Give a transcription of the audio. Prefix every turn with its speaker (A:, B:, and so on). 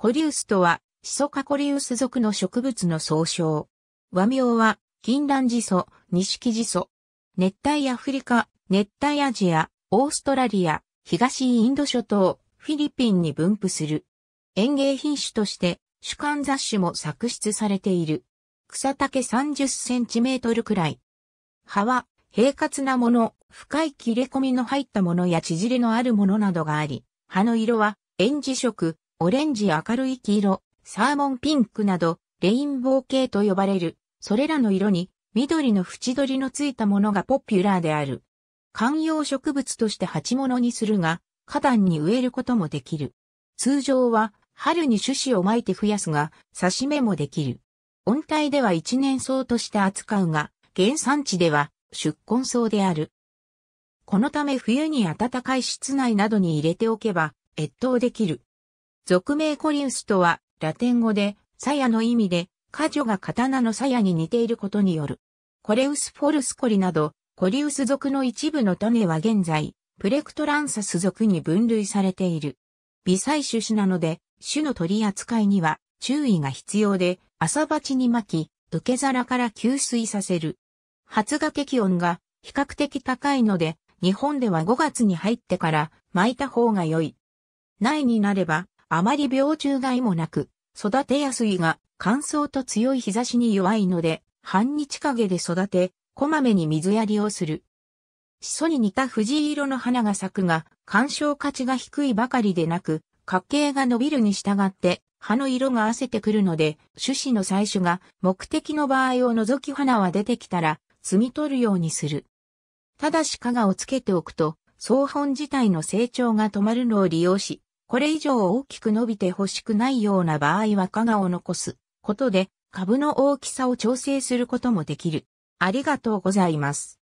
A: コリウスとは、シソカコリウス属の植物の総称。和名は、金蘭ジソ、キジソ。熱帯アフリカ、熱帯アジア、オーストラリア、東インド諸島、フィリピンに分布する。園芸品種として、主観雑種も作出されている。草丈30センチメートルくらい。葉は、平滑なもの、深い切れ込みの入ったものや縮れのあるものなどがあり、葉の色は、園児色、オレンジ明るい黄色、サーモンピンクなど、レインボー系と呼ばれる、それらの色に、緑の縁取りのついたものがポピュラーである。観葉植物として鉢物にするが、花壇に植えることもできる。通常は、春に種子をまいて増やすが、刺し目もできる。温帯では一年草として扱うが、原産地では、出根草である。このため冬に暖かい室内などに入れておけば、越冬できる。俗名コリウスとは、ラテン語で、鞘の意味で、火女が刀の鞘に似ていることによる。コレウスフォルスコリなど、コリウス属の一部の種は現在、プレクトランサス属に分類されている。微細種種なので、種の取り扱いには注意が必要で、朝鉢に巻き、受け皿から吸水させる。発芽適温が比較的高いので、日本では5月に入ってから巻いた方が良い。苗になればあまり病虫害もなく、育てやすいが、乾燥と強い日差しに弱いので、半日陰で育て、こまめに水やりをする。シソに似た藤色の花が咲くが、干渉価値が低いばかりでなく、花茎が伸びるに従って、葉の色が褪せてくるので、種子の採取が目的の場合を除き花は出てきたら、摘み取るようにする。ただし加賀をつけておくと、草本自体の成長が止まるのを利用し、これ以上大きく伸びて欲しくないような場合は加賀を残すことで株の大きさを調整することもできる。ありがとうございます。